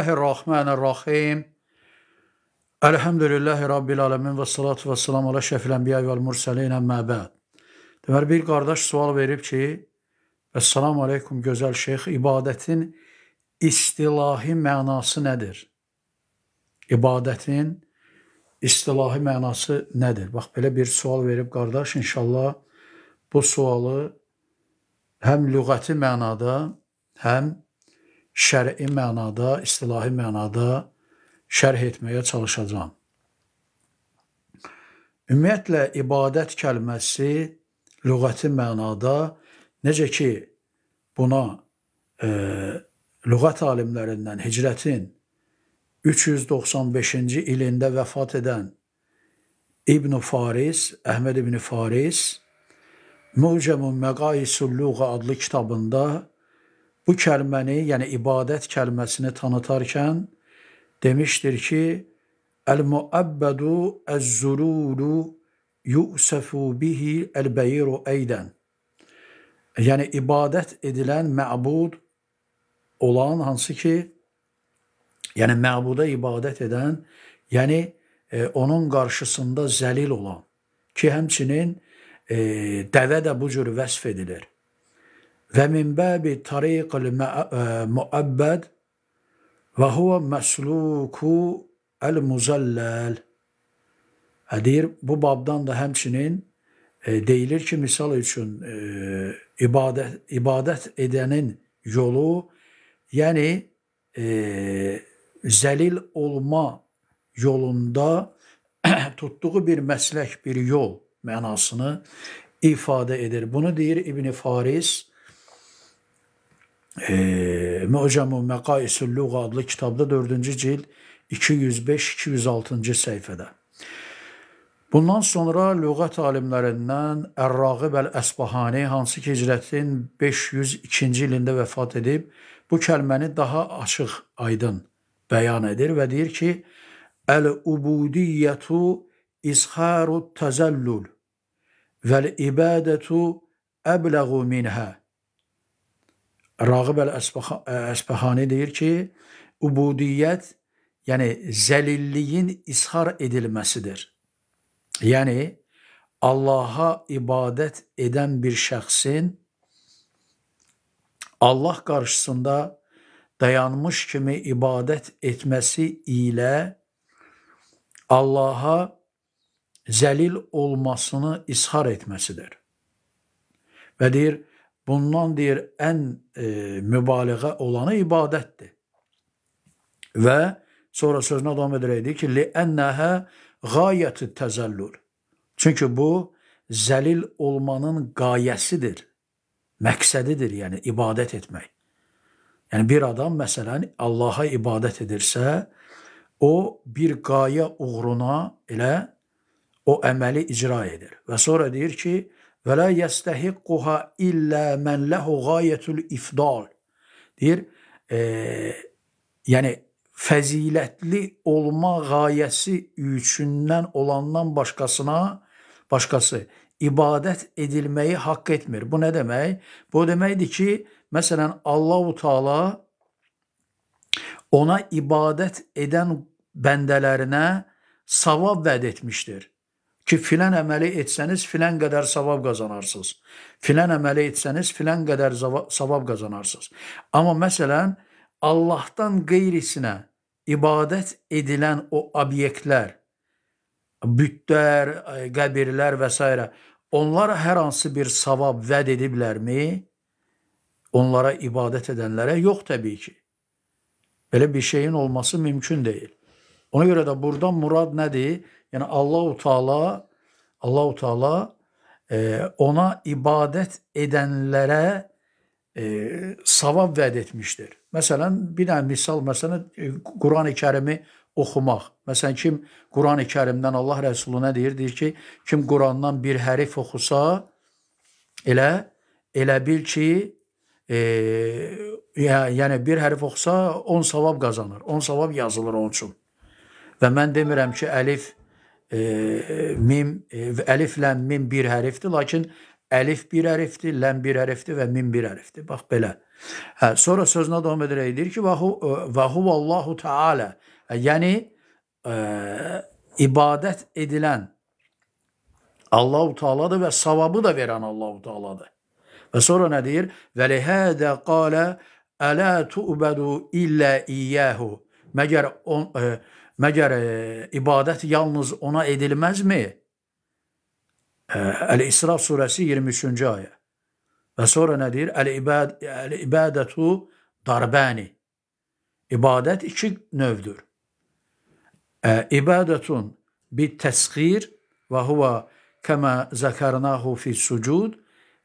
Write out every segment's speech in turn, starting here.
Bismillahirrahmanirrahim. Elhamdülillahi Rabbil alemin və salatu və salam ala şəfil ənbiya və mürsəlin əmmə bəd. Deməli, bir qardaş sual verib ki, Əssalamu aleykum gözəl şeyx, ibadətin istilahi mənası nədir? İbadətin istilahi mənası nədir? Bax, belə bir sual verib qardaş, inşallah bu sualı həm lüğəti mənada, həm şər'i mənada, istilahi mənada şərh etməyə çalışacağam. Ümumiyyətlə ibadət kəlməsi lüğəti mənada necə ki buna e, lüğət alimlərindən Hicrətin 395-ci ilində vəfat edən İbn Faris, Əhməd ibn Faris Mucəmun Məqayisul Lüğə adlı kitabında bu kəlməni, yəni ibadət kəlməsini tanıtarkən demişdir ki, Əl-müəbbədu əz-zülulu yu'səfu bihi əl-bəyiru əydən. Yəni, ibadət edilən məbud olan, hansı ki, yəni məbuda ibadət edən, yəni e, onun qarşısında zəlil olan ki, həmçinin e, dəvə də bu cür vəsf edilir ve min babi tariqil e, muabbed ve huve mesluku el muzallal. Deyir, bu babdan da həmçinin e, deyilir ki, misal üçün e, ibadət, ibadət edənin yolu, yəni e, zəlil olma yolunda tutduğu bir məslək, bir yol mənasını ifadə edir. Bunu deyir İbn Faris Möcəmü Məqaisül Lüğə adlı kitabda 4-cü cild 205-206-cı səhifədə. Bundan sonra lüğət alimlərindən Ər-Rağib Əl-Əsbahani, hansı ki, hicrətin 502-ci ilində vəfat edib, bu kəlməni daha açıq, aydın bəyan edir və deyir ki, Əl-ubudiyyətu izharu təzəllül vəl-ibadətu əbləğu minhə Rağib əl-Əsbəhani deyir ki, ubudiyyət, yəni zəlilliyin ishar edilməsidir. Yəni, Allaha ibadət edən bir şəxsin Allah qarşısında dayanmış kimi ibadət etməsi ilə Allaha zəlil olmasını ishar etməsidir. Və deyir, Bundan deyir ən e, mübaliğə olanı ibadətdir. Və sonra sözünə davam edərək deyir ki, "Li'annahə qayətü təzəllül." Çünki bu zəlil olmanın qayəsidir. Məqsədidir, yəni ibadət etmək. Yəni bir adam məsələn Allah'a ibadət edirsə, o bir qaya uğruna elə o əməli icra edir. Və sonra deyir ki, Və la yəstəhiqquha illə mən ləhu qayətul ifdal. Deyir, e, yəni fəzilətli olma qayəsi üçündən olandan başqasına başqası ibadət edilməyi haqq etmir. Bu nə demək? Bu deməkdir ki, məsələn Allahu Taala ona ibadət edən bəndələrinə savab vəd etmişdir ki, filan əməli etsəniz, filan qədər savab qazanarsınız. Filan əməli etsəniz, filan qədər savab qazanarsınız. Amma məsələn, Allahdan qeyrisinə ibadət edilən o obyektlər, bütlər, e, qəbirlər və s. onlara hər hansı bir savab vəd ediblərmi? Onlara ibadət edənlərə yox təbii ki. Belə bir şeyin olması mümkün deyil. Ona görə də burdan murad nədir? Yəni Allahu Taala Allahu Taala e, ona ibadət edənlərə e, savab vəd etmişdir. Məsələn, bir dənə misal, məsələn, e, Qurani-Kərimi oxumaq. Məsələn, kim Qurani-Kərimdən Allah Rəsulu nə deyir? Deyir ki, kim Qurandan bir hərif oxusa, elə elə bil ki, e, yəni bir hərif oxusa 10 savab qazanır. 10 savab yazılır onun üçün. Və mən demirəm ki, əlif e, mim e, əliflə mim bir hərfdir, lakin əlif bir hərfdir, ləm bir hərfdir və mim bir hərfdir. Bax belə. Hə, sonra sözünə davam edərək deyir ki, vahu e, vahu vallahu taala. E, yəni e, ibadət edilən Allahu Taala'dır və savabı da verən Allahu Taala'dır. Və sonra nə deyir? Və lehədə qala ələ tu'bədu illə iyyahu. Məgər on, e, Məgər e, ibadət yalnız ona edilməzmi? E, Əl-İsra surəsi 23-cü ayə. Və sonra nə deyir? Əl-ibad Əl-ibadətu darbəni. İbadət iki növdür. E, ibadətun bi təsxir və huwa kəmə zəkarnahu fi sucud.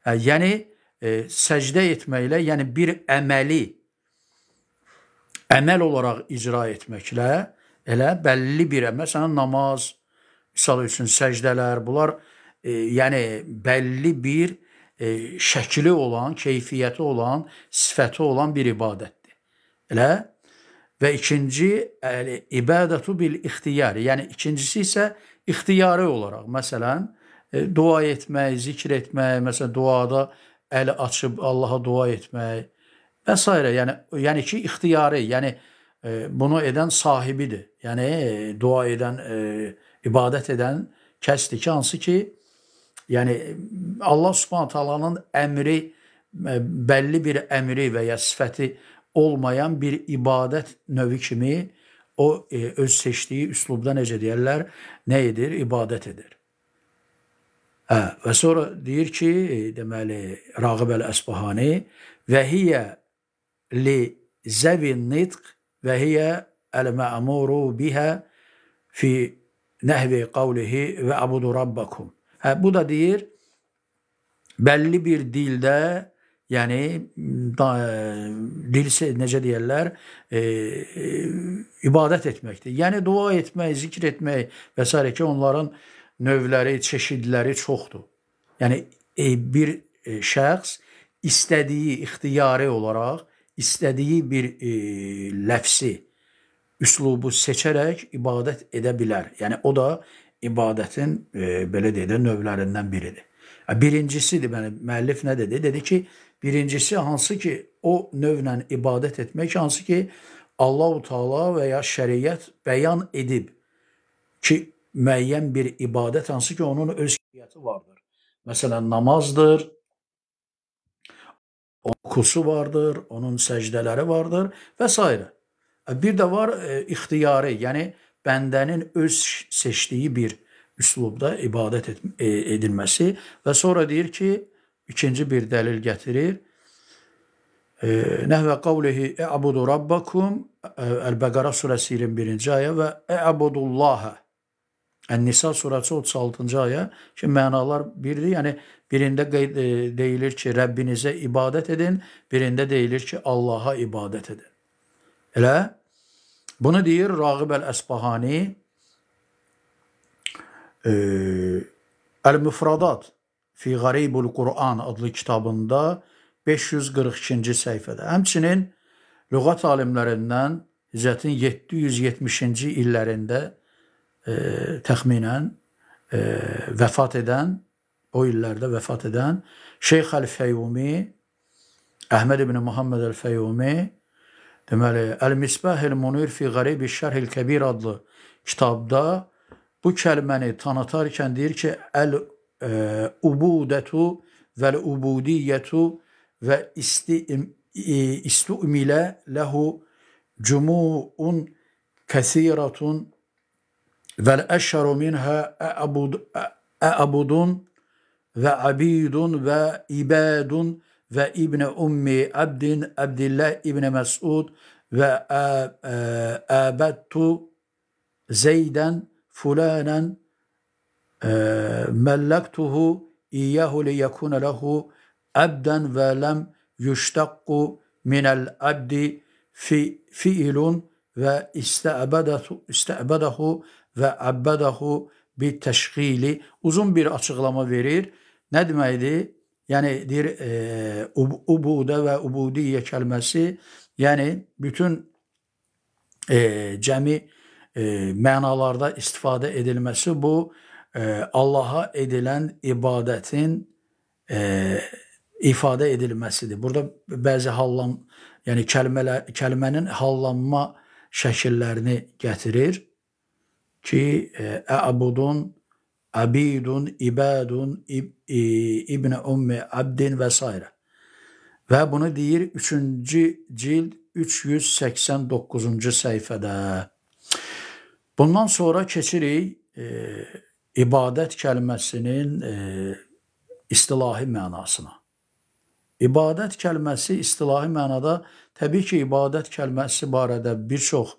E, yəni e, səcdə etməklə, yəni bir əməli əməl olaraq icra etməklə Elə bəlli bir, məsələn, namaz, misal üçün səcdələr, bunlar e, yəni bəlli bir e, şəkli olan, keyfiyyəti olan, sifəti olan bir ibadətdir. Elə və ikinci əli ibadətu bil ixtiyari, yəni ikincisi isə ixtiyari olaraq, məsələn, e, dua etmək, zikr etmək, məsələn, duada əli açıb Allaha dua etmək və s. yəni yəni ki, ixtiyari, yəni bunu edən sahibidir. Yəni dua edən, e, ibadət edən kəsdir ki, hansı ki, yəni Allah Subhanahu taalanın əmri e, bəlli bir əmri və ya sifəti olmayan bir ibadət növü kimi o öz seçdiyi üslubda necə deyirlər, nə edir? İbadət edir. Hə, və sonra deyir ki, deməli, Rağib əl-Əsbahani və hiyə li zəvi nitq وهي المأمور biha fi nəhvi qavlihi və abudu rabbakum. Hə, bu da deyir, bəlli bir dildə, yəni da, dilsə, necə deyərlər, e, e, ibadət etməkdir. Yəni dua etmək, zikr etmək və s. ki, onların növləri, çeşidləri çoxdur. Yəni e, bir e, şəxs istədiyi ixtiyari olaraq istədiyi bir e, ləfsi, üslubu seçərək ibadət edə bilər. Yəni o da ibadətin e, belə deyək də növlərindən biridir. Birincisidir, yəni müəllif nə dedi? Dedi ki, birincisi hansı ki, o növlə ibadət etmək hansı ki, Allahu Taala və ya şəriət bəyan edib ki, müəyyən bir ibadət hansı ki, onun öz keyfiyyəti vardır. Məsələn, namazdır, oxusu vardır, onun səcdələri vardır və s. E, bir də var e, ixtiyari, yəni bəndənin öz seçdiyi bir üslubda ibadət et, e, edilməsi və sonra deyir ki, ikinci bir dəlil gətirir. E, Nəhvə qavlihi e, əbudu rabbakum e, Əl-Bəqara surəsi 21-ci ayə və əbudullahə Ən-Nisa yəni, surəsi 36-cı ayə ki, mənalar birdir. Yəni birində qeyd, e, deyilir ki, Rəbbinizə ibadət edin, birində deyilir ki, Allaha ibadət edin. Elə bunu deyir Rağib əl-Əsbahani e, Əl-Müfradat fi Qaribul Quran adlı kitabında 542-ci səhifədə. Həmçinin lüğət alimlərindən Hicrətin 770-ci illərində Ee, e, e, vefat eden, o yıllarda vefat eden Şeyh el-Feyyumi, Ahmed ibn Muhammed el-Feyyumi, demeli El-Misbah-il Munir fi Garibi Şerhil Kebir adlı kitabda bu kelimeni tanıtarken deyir ki el e, ubudetu vel ubudiyetu ve isti istu'mile lehu cumu'un kesiratun ذا الأشهر منها أأبد ذا عبيد ذا إباد أم عبد عبد الله ابن مسعود ذا آبدت زيدا فلانا ملكته إياه ليكون له عبدا ولم يشتق من العبد في فئل واستعبده استعبده və əbbədahu bi təşğili uzun bir açıqlama verir. Nə deməkdir? Yəni deyir e, ubudə və ubudiyyə kəlməsi, yəni bütün e, cəmi e, mənalarda istifadə edilməsi bu e, Allaha edilən ibadətin e, ifadə edilməsidir. Burada bəzi hallam, yəni kəlmələr kəlmənin hallanma şəkillərini gətirir ki əbudun, e, əbidun, ibədun, ib, ibnə ummi, abdin və s. Və bunu deyir 3-cü cild 389-cu səhifədə. Bundan sonra keçirik e, ibadət kəlməsinin e, istilahi mənasına. İbadət kəlməsi istilahi mənada təbii ki, ibadət kəlməsi barədə bir çox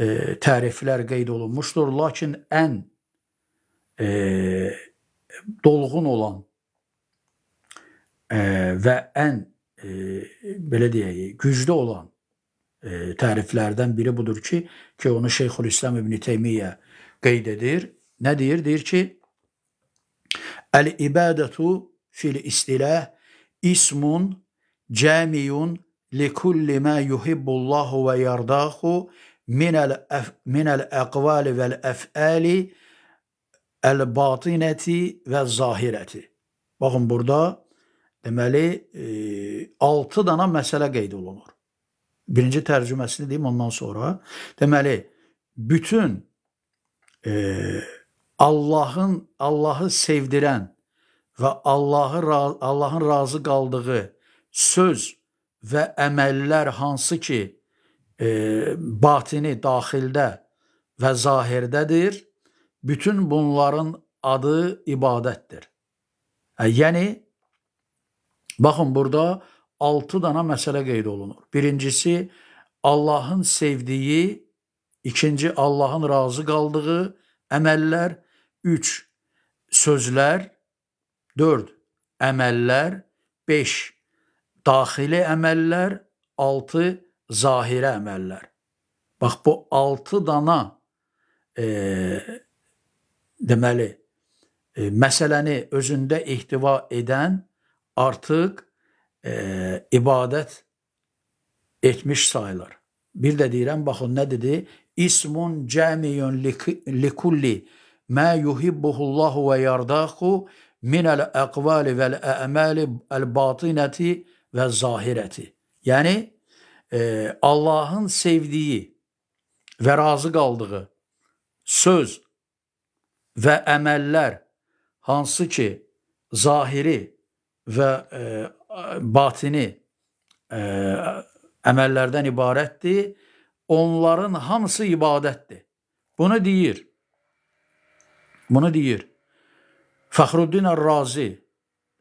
e, təriflər qeyd olunmuşdur, lakin ən e, dolğun olan e, və ən e, belə deyək, güclü olan e, təriflərdən biri budur ki, ki onu Şeyxülislam İbn Teymiyyə qeyd edir. Nə deyir? Deyir ki: "Əl-ibadətu fil istilah ismun camiyun li kulli ma yuhibbullahu və yardahu min el min el əqvali vəl əfəli el batinəti və zahirəti. Baxın burada deməli 6 e, dana məsələ qeyd olunur. Birinci tərcüməsini deyim ondan sonra. Deməli bütün e, Allahın Allahı sevdirən və Allahı Allahın razı qaldığı söz və əməllər hansı ki e, batini daxildə və zahirdədir. Bütün bunların adı ibadətdir. E, yəni baxın burada 6 dana məsələ qeyd olunur. Birincisi Allahın sevdiyi, ikinci Allahın razı qaldığı əməllər, 3 sözlər, 4 əməllər, 5 daxili əməllər, 6 zahirə əməllər. Bax bu 6 dana e, deməli e, məsələni özündə ehtiva edən artıq e, ibadət etmiş sayılır. Bir də deyirəm baxın nə dedi? İsmun cəmiyun likulli mə yuhibbullahu və yardahu minəl əqvali vəl əməli əl batinəti və zahirəti. Yəni e, Allahın sevdiyi və razı qaldığı söz və əməllər hansı ki zahiri və e, batini e, əməllərdən ibarətdir, onların hamısı ibadətdir. Bunu deyir. Bunu deyir. Fəxruddin Ar-Razi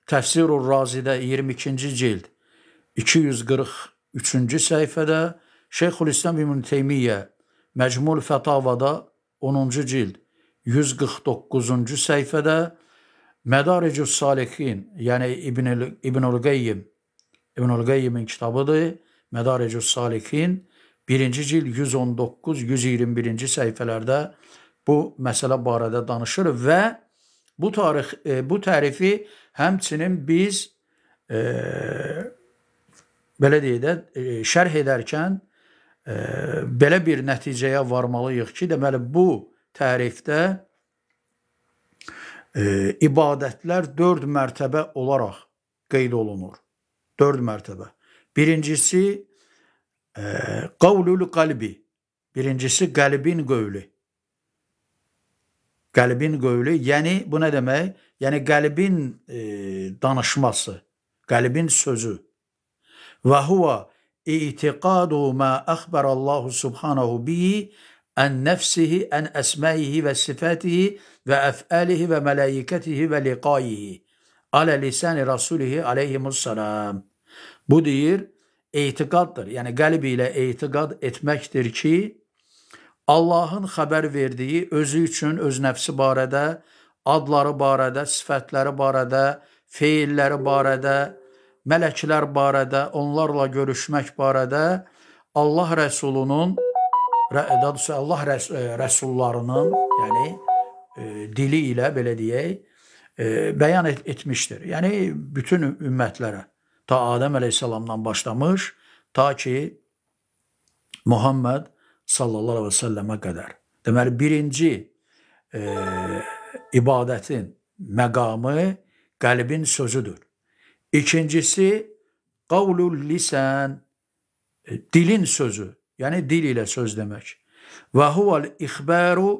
Təfsirur Razidə 22-ci cild 240 Üçüncü səhifədə Şeyxülislam İbn Teymiyyə Məcmul Fətavada 10-cu cild 149-cu səhifədə Mədaricus Salihin, yəni İbnül İbnül Qayyim, İbnül Qayyimin kitabıdır. Mədaricus Salihin 1-ci cild 119-121-ci səhifələrdə bu məsələ barədə danışır və bu tarix e, bu tərifi həmçinin biz e, belə deyə də e, şərh edərkən e, belə bir nəticəyə varmalıyıq ki, deməli bu tərifdə e, ibadətlər 4 mərtəbə olaraq qeyd olunur. 4 mərtəbə. Birincisi e, qavlul qalbi. Birincisi qəlbin qövlü. Qəlbin qövlü, yəni bu nə demək? Yəni qəlbin e, danışması, qəlbin sözü. Və huvə itiqadu ma əxbərəllahu subhanahu bihi ən nəfsihi, ən əsməyihi və sifətihi və əfəlihi və mələyikətihi və liqayihi alə lisəni rasulihi aleyhimussalam. Bu deyir, eytiqaddır. Yəni, qəlb ilə eytiqad etməkdir ki, Allahın xəbər verdiyi özü üçün, öz nəfsi barədə, adları barədə, sifətləri barədə, feilləri barədə, mələklər barədə, onlarla görüşmək barədə Allah Rəsulunun rədəsə Allah rəs e, rəsullarının, yəni e, dili ilə belə deyək, e, bəyan et, etmişdir. Yəni bütün ümmətlərə ta Adəm əleyhissalamdan başlamış ta ki Muhammed sallallahu əleyhi və səlləmə qədər. Deməli birinci e, ibadətin məqamı qəlbin sözüdür. İkincisi, qavlul lisan, e, dilin sözü, yəni dil ilə söz demək. Və huval ixbaru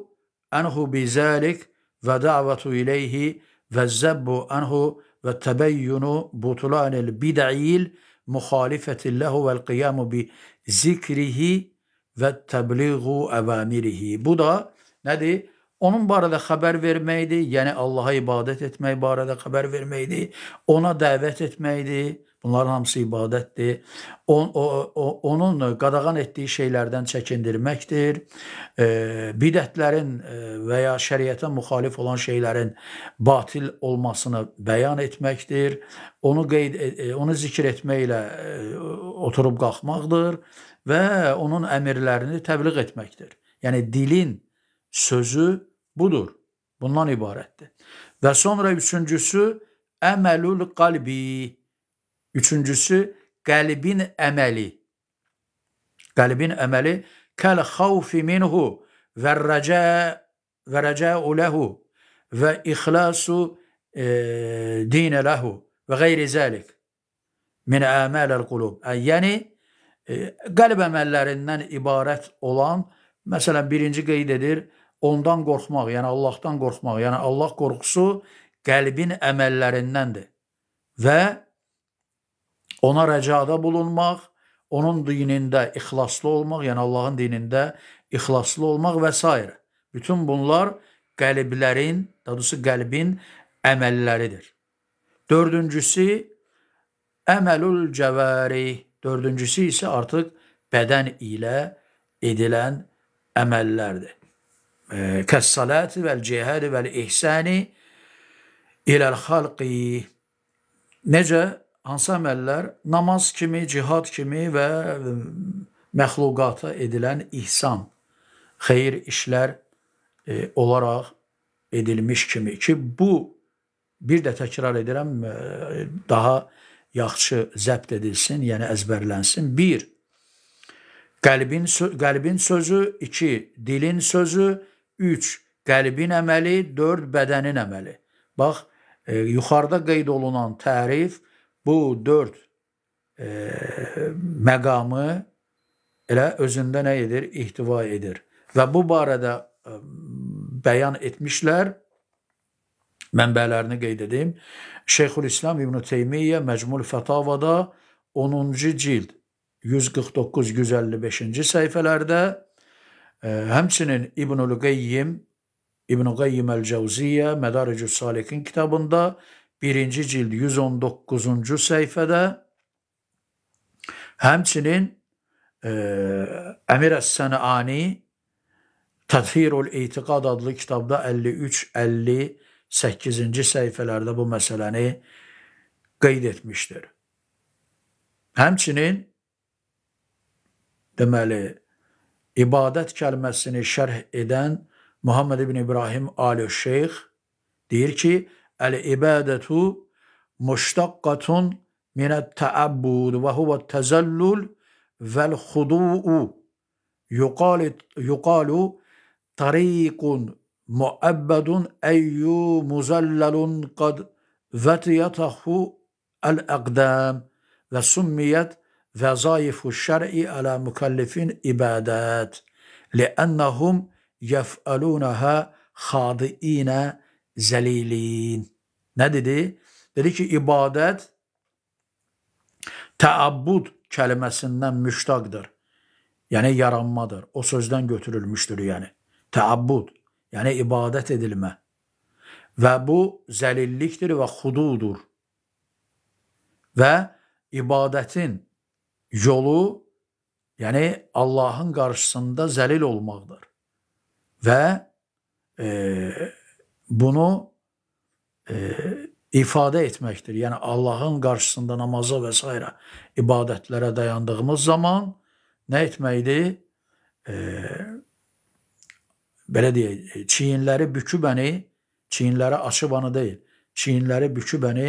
anhu bizalik və davatu ileyhi və zəbbu anhu və təbəyyunu butulanil bid'il müxalifətin ləhu vəl qiyamu bi zikrihi və təbliğu əvamirihi. Bu da nədir? Onun barədə xəbər verməkdir, yəni Allaha ibadət etmək barədə xəbər verməkdir, ona dəvət etməkdir. Bunların hamısı ibadətdir. On, o, o, onun qadağan etdiyi şeylərdən çəkindirməkdir. E, bidətlərin və ya şəriətə müxalif olan şeylərin batil olmasını bəyan etməkdir. Onu qeyd e, e, onu zikr etməklə e, oturub qalxmaqdır və onun əmrlərini təbliğ etməkdir. Yəni dilin sözü Budur. Bundan ibarətdir. Və sonra üçüncüsü əməlül qalbi. Üçüncüsü qəlbin əməli. Qəlbin əməli kəl xavfi minhu və rəcə və rəcəu lehu və ixlasu e, dinə lehu və qeyri zəlik min əmələl qulub. Yəni, e, qəlb əməllərindən ibarət olan, məsələn, birinci qeyd edir, e, ondan qorxmaq, yəni Allahdan qorxmaq, yəni Allah qorxusu qəlbin əməllərindəndir. Və ona rəcada bulunmaq, onun dinində ixlaslı olmaq, yəni Allahın dinində ixlaslı olmaq və s. Bütün bunlar qəlblərin, daha doğrusu qəlbin əməlləridir. Dördüncüsü əməlül cəvari, dördüncüsü isə artıq bədən ilə edilən əməllərdir kəssalati vəl cihadi vəl ihsani iləl xalqi necə hansı əməllər namaz kimi, cihad kimi və məxluqata edilən ihsan, xeyir işlər e, olaraq edilmiş kimi ki bu bir də təkrar edirəm e, daha yaxşı zəbt edilsin, yəni əzbərlənsin. 1 Qəlbin qəlbin sözü, 2 dilin sözü, 3 qəlbin əməli, 4 bədənin əməli. Bax, e, yuxarıda qeyd olunan tərif bu 4 e, məqamı elə özündə nə edir? İhtiva edir. Və bu barədə e, bəyan etmişlər mənbələrini qeyd edim. Şeyxülislam İbn Teymiyyə Məcmul Fətavada 10-cu cild 149-155-ci səhifələrdə Həmçinin İbn-i Qayyim, İbn-i Qayyim Əl-Cəvziyyə Mədaricü Salikin kitabında birinci cild 119-cu səhifədə həmçinin e, Əmir Əs-Sənani Tədfirul İtiqad adlı kitabda 53-58-ci səhifələrdə bu məsələni qeyd etmişdir. Həmçinin deməli, ibadet kəlməsini şərh edən Muhammed ibn İbrahim Şeyh deyir ki, Əl-ibadətu müştaqqatun minət-təəbbud və huvət-təzəllül vəl-xudu'u yuqalu, yuqalu tariqun muəbbədun əyyü muzəlləlun qad vətiyətəhu əl-əqdəm və summiyyət وظائف الشرع على مكلفين إبادات لأنهم yef'alûneha hâdiîne zelîlîn. Ne dedi? Dedi ki ibadet teabbud kelimesinden müştakdır. Yani yaranmadır. O sözden götürülmüştür yani. Teabbud. Yani ibadet edilme. Ve bu zelilliktir ve hududur. Ve ibadetin yolu yəni Allahın qarşısında zəlil olmaqdır. Və e, bunu e, ifadə etməkdir. Yəni Allahın qarşısında namaza və s. ibadətlərə dayandığımız zaman nə etməkdir? E, belə deyək, çiyinləri bükübəni, çiyinləri açıb anı deyil çiyinləri bükübəni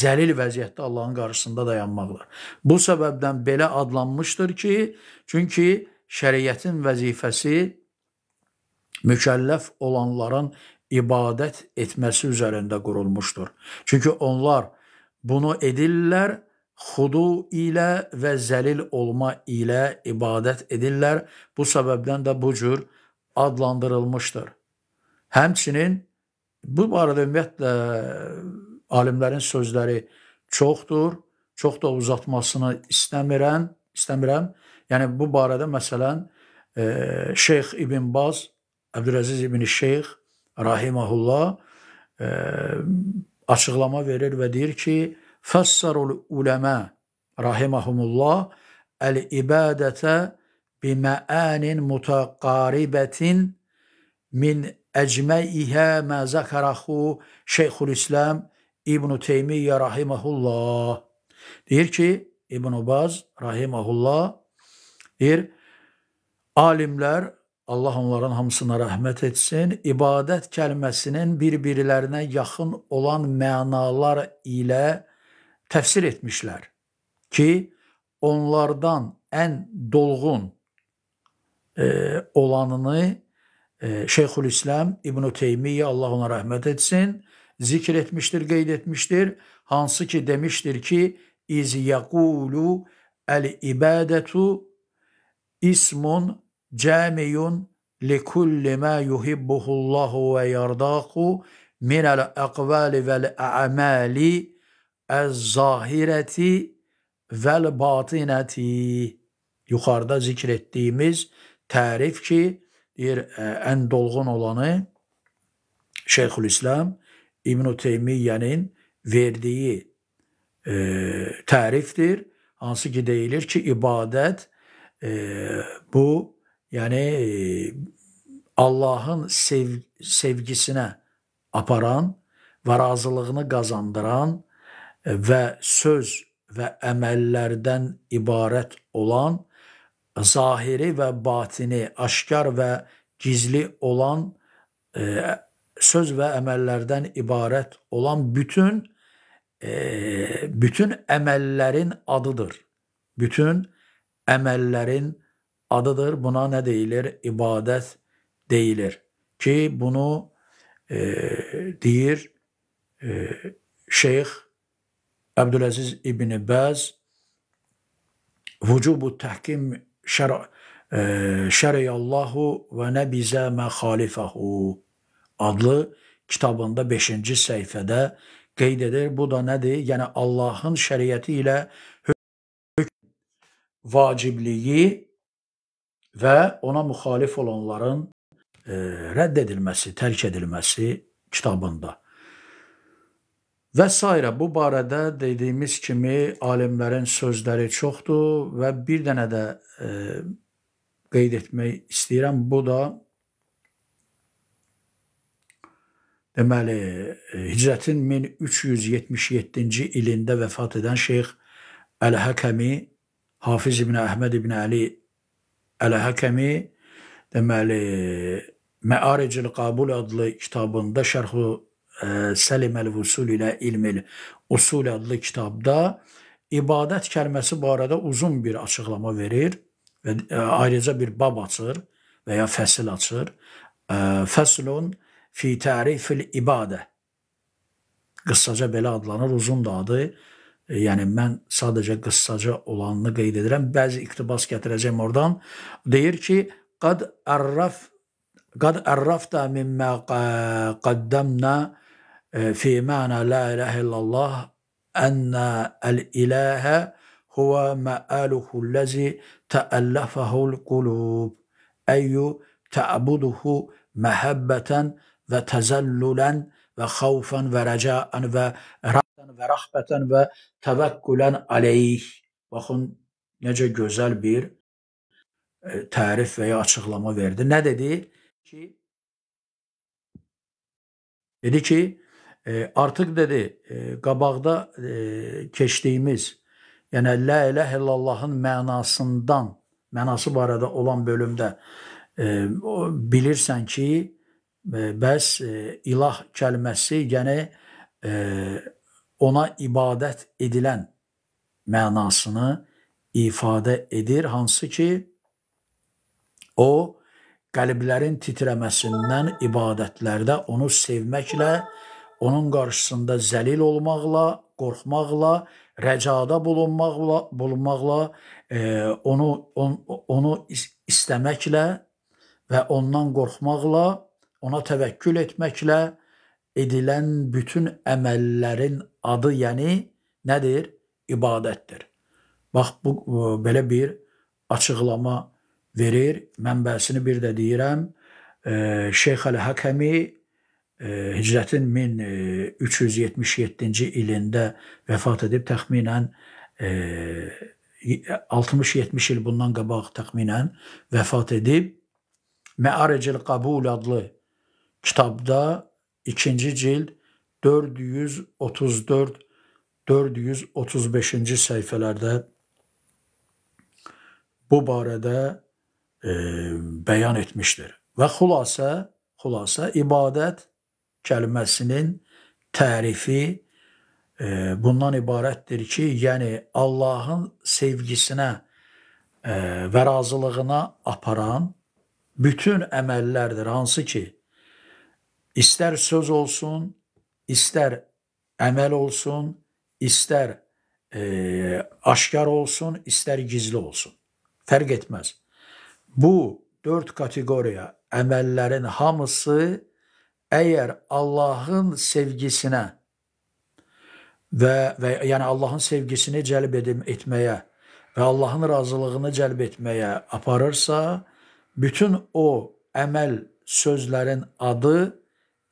zəlil vəziyyətdə Allahın qarşısında dayanmaqdır. Bu səbəbdən belə adlanmışdır ki, çünki şəriətin vəzifəsi mükəlləf olanların ibadət etməsi üzərində qurulmuşdur. Çünki onlar bunu edirlər, xudu ilə və zəlil olma ilə ibadət edirlər. Bu səbəbdən də bu cür adlandırılmışdır. Həmçinin Bu barədə ümumiyyətlə e, alimlərin sözləri çoxdur. Çox da uzatmasını istəmirəm, istəmirəm. Yəni bu barədə məsələn e, Şeyx İbn Baz, Əbdürəziz İbn Şeyx rahimehullah e, açıqlama verir və deyir ki: "Fəssarul ulemə rahimehumullah el-ibadətə biməanin mutaqaribətin min əcməihə mə zəkəraxu Şeyxülislam İbn Teymiyyə rahimehullah. Deyir ki, İbn Baz rahimehullah deyir alimlər Allah onların hamısına rəhmət etsin. İbadət kəlməsinin bir-birlərinə yaxın olan mənalar ilə təfsir etmişlər ki, onlardan ən dolğun e, olanını Şeyhülislam İbn Teymiyyə Allah ona rəhmət etsin, zikr etmişdir, qeyd etmişdir. Hansı ki demişdir ki, iz yaqulu el ibadetu ismun camiyun li kulli ma yuhibbuhu Allahu ve yardahu min el aqvali vel a'mali el-zahireti vel batineti. Yukarıda zikrettiğimiz tarif ki deyir e, ən dolğun olanı Şeyxülislam İbn Teymiyyənin verdiyi e, tərifdir. Hansı ki deyilir ki, ibadət e, bu yəni e, Allahın sev sevgisinə aparan və razılığını qazandıran e, və söz və əməllərdən ibarət olan zahiri və batini, aşkar və gizli olan e, söz və əməllərdən ibarət olan bütün e, bütün əməllərin adıdır. Bütün əməllərin adıdır. Buna nə deyilir? İbadət deyilir. Ki bunu e, deyir e, Şeyx Əbdüləziz İbn Bəz vücubu təhkim şərə Şərəyallahu və nəbizə məxalifəhu adlı kitabında 5-ci səhifədə qeyd edir. Bu da nədir? Yəni Allahın şəriəti ilə hökm vacibliyi və ona müxalif olanların e, rədd edilməsi, tərk edilməsi kitabında. Və s. bu barədə dediyimiz kimi alimlərin sözləri çoxdur və bir dənə də e, qeyd etmək istəyirəm. Bu da deməli e, Hicrətin 1377-ci ilində vəfat edən Şeyx Əl-Həkəmi Hafiz ibn Əhməd ibn Əli Əl-Həkəmi deməli Məaricül Qabul adlı kitabında Şərhu Səlim Əl-Vusul ilə İlmil Usul adlı kitabda ibadət kəlməsi barədə uzun bir açıqlama verir və e, ayrıca bir bab açır və ya fəsil açır. E, Fəslun fi tərifil ibadə. Qısaca belə adlanır, uzun da adı. E, yəni mən sadəcə qısaca olanını qeyd edirəm. Bəzi iqtibas gətirəcəm oradan. Deyir ki, qad arraf qad arrafta mimma qaddamna في معنى لا إله إلا الله أن الإله هو مآله الذي تألفه القلوب أي تعبده محبة وتزللا وخوفا ورجاء ورهبا ورهبة وتوكلا عليه Baxın necə gözəl bir e, tərif və ya açıqlama verdi. Nə dedi? Ki dedi ki, E, artıq dedi, e, qabaqda e, keçdiyimiz, yəni la ilahe illallahın mənasından, mənası barədə olan bölümdə e, bilirsən ki, e, bəs e, ilah kəlməsi, yəni e, ona ibadət edilən mənasını ifadə edir, hansı ki, o qəlblərin titrəməsindən ibadətlərdə onu sevməklə onun qarşısında zəlil olmaqla, qorxmaqla, rəcada bulunmaqla, bulunmaqla, e, onu on, onu istəməklə və ondan qorxmaqla, ona təvəkkül etməklə edilən bütün əməllərin adı, yəni nədir? İbadətdir. Bax bu belə bir açıqlama verir. Mənbəsini bir də deyirəm. E, Şeyx Əl-Həkəmi Hicrətin 1377-ci ilində vəfat edib təxminən 60-70 il bundan qabaq təxminən vəfat edib Məaricil Qabul adlı kitabda 2-ci cild 434 435-ci səhifələrdə bu barədə e, bəyan etmişdir. Və xülasə, xülasə ibadət kəlməsinin tərifi e, bundan ibarətdir ki, yəni Allahın sevgisinə e, və razılığına aparan bütün əməllərdir, hansı ki, istər söz olsun, istər əməl olsun, istər e, aşkar olsun, istər gizli olsun. Fərq etməz. Bu dörd kateqoriya əməllərin hamısı Əgər Allahın sevgisinə və, və yəni Allahın sevgisini cəlb edim, etməyə və Allahın razılığını cəlb etməyə aparırsa, bütün o əməl sözlərin adı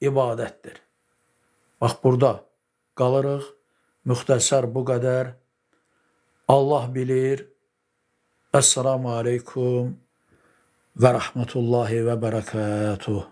ibadətdir. Bax, burada qalırıq, müxtəsər bu qədər. Allah bilir. Əssalamu aleykum və rəhmətullahi və bərəkətuhu.